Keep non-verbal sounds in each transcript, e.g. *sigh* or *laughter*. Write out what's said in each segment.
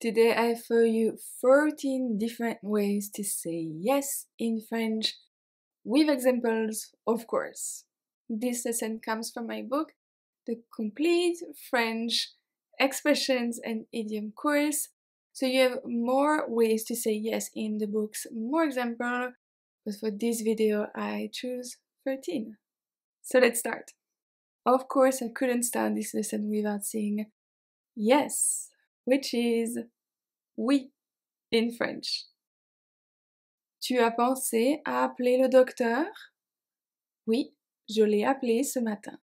Today I show you 13 different ways to say yes in French, with examples, of course. This lesson comes from my book, The Complete French Expressions and Idiom Course. So you have more ways to say yes in the books, more example, but for this video I choose 13. So let's start. Of course, I couldn't start this lesson without saying yes. which is oui in French. Tu as pensé à appeler le docteur Oui, je l'ai appelé ce matin.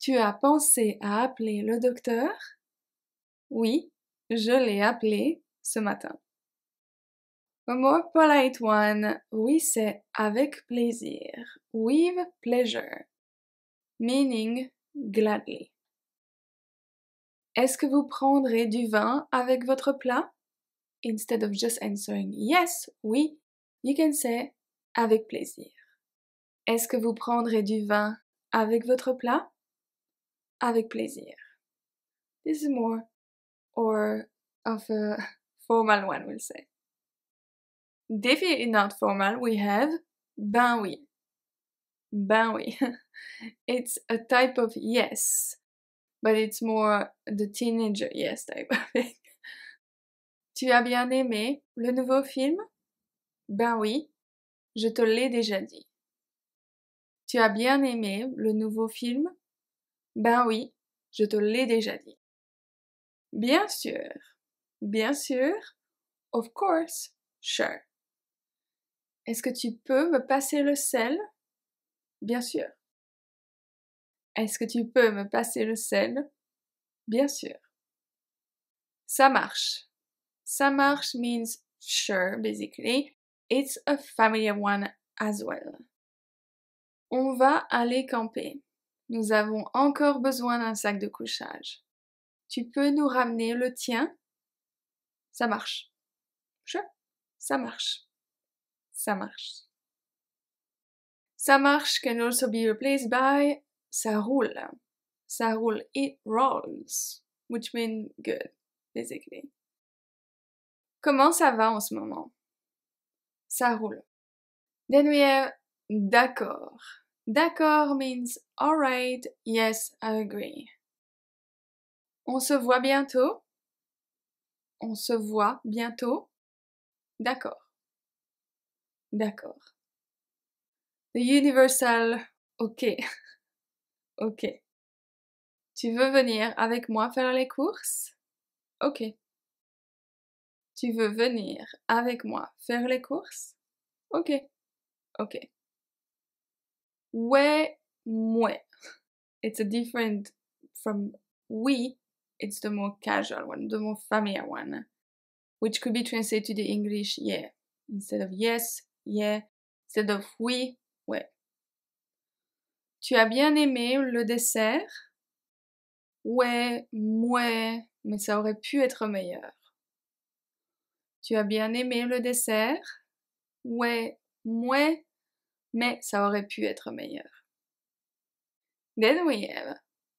Tu as pensé à appeler le docteur Oui, je l'ai appelé ce matin. More polite one. Oui, c'est avec plaisir. With pleasure. Meaning gladly. Est-ce que vous prendrez du vin avec votre plat? Instead of just answering yes, oui, you can say avec plaisir. Est-ce que vous prendrez du vin avec votre plat? Avec plaisir. This is more or of a formal one, we'll say. Definitely not formal, we have ben oui. Ben oui. *laughs* it's a type of yes but it's more the teenager yes type of *laughs* Tu as bien aimé le nouveau film Ben oui, je te l'ai déjà dit. Tu as bien aimé le nouveau film Ben oui, je te l'ai déjà dit. Bien sûr. Bien sûr. Of course. Sure. Est-ce que tu peux me passer le sel Bien sûr. Est-ce que tu peux me passer le sel Bien sûr. Ça marche. Ça marche means sure, basically. It's a familiar one as well. On va aller camper. Nous avons encore besoin d'un sac de couchage. Tu peux nous ramener le tien Ça marche. Sure. Ça marche. Ça marche. Ça marche can also be replaced by ça roule. Ça roule. It rolls, which means good, basically. Comment ça va en ce moment? Ça roule. Then we have d'accord. D'accord means alright, yes, I agree. On se voit bientôt. On se voit bientôt. D'accord. D'accord. The universal Okay. *laughs* Ok. Tu veux venir avec moi faire les courses Ok. Tu veux venir avec moi faire les courses Ok. Ok. Ouais, moi. It's a different from we. It's the more casual one, the more familiar one, which could be translated to the English yeah instead of yes, yeah, instead of we, ouais. Tu as bien aimé le dessert Ouais, mouais, mais ça aurait pu être meilleur. Tu as bien aimé le dessert Ouais, mouais, mais ça aurait pu être meilleur. Then we have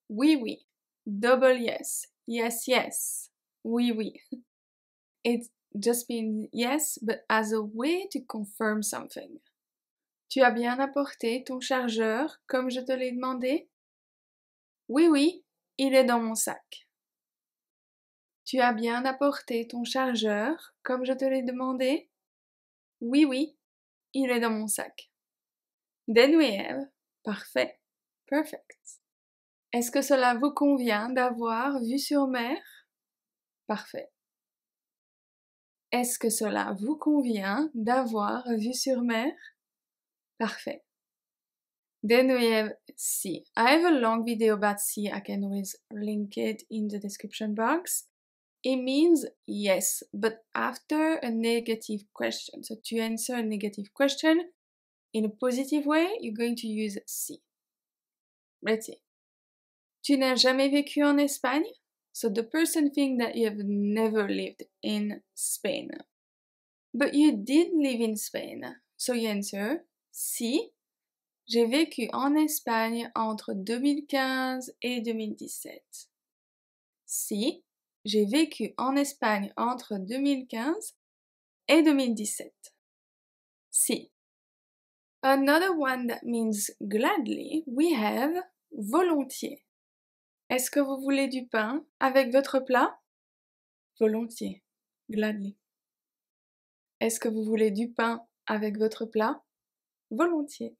oui, oui, double yes, yes, yes, oui, oui. It's just been yes, but as a way to confirm something. Tu as bien apporté ton chargeur comme je te l'ai demandé Oui, oui, il est dans mon sac. Tu as bien apporté ton chargeur comme je te l'ai demandé Oui, oui, il est dans mon sac. De parfait, perfect. Est-ce que cela vous convient d'avoir vue sur mer Parfait. Est-ce que cela vous convient d'avoir vue sur mer Parfait. Then we have C. I have a long video about C. I can always link it in the description box. It means yes, but after a negative question. So to answer a negative question in a positive way, you're going to use C. Let's see. Tu n'as jamais vécu en Espagne? So the person thinks that you have never lived in Spain. But you did live in Spain. So you answer si j'ai vécu en Espagne entre 2015 et 2017. Si j'ai vécu en Espagne entre 2015 et 2017. Si. Another one that means gladly, we have volontiers. Est-ce que vous voulez du pain avec votre plat Volontiers, gladly. Est-ce que vous voulez du pain avec votre plat volontiers.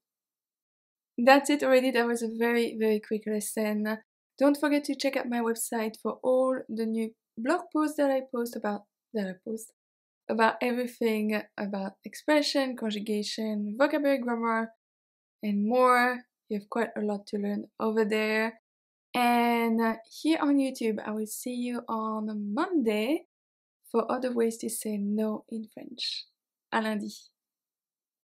That's it already. That was a very, very quick lesson. Don't forget to check out my website for all the new blog posts that I post about that I post about everything about expression, conjugation, vocabulary, grammar, and more. You have quite a lot to learn over there. And uh, here on YouTube, I will see you on Monday for other ways to say no in French. À lundi.